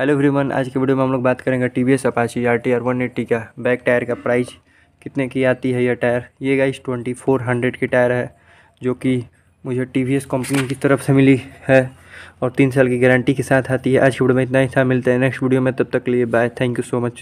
hello everyone आज की video में हम लोग बात करेंगे T V S Apache R T R one eighty का बैक टायर का प्राइस कितने की आती है यह टायर ये गाइस ट्वेंटी फोर हंड्रेड की टायर है जो कि मुझे टी वी एस कंपनी की तरफ से मिली है और तीन साल की गारंटी के साथ आती है आज की वीडियो में इतना ही था मिलता है नेक्स्ट वीडियो में तब तक लिए bye thank you so much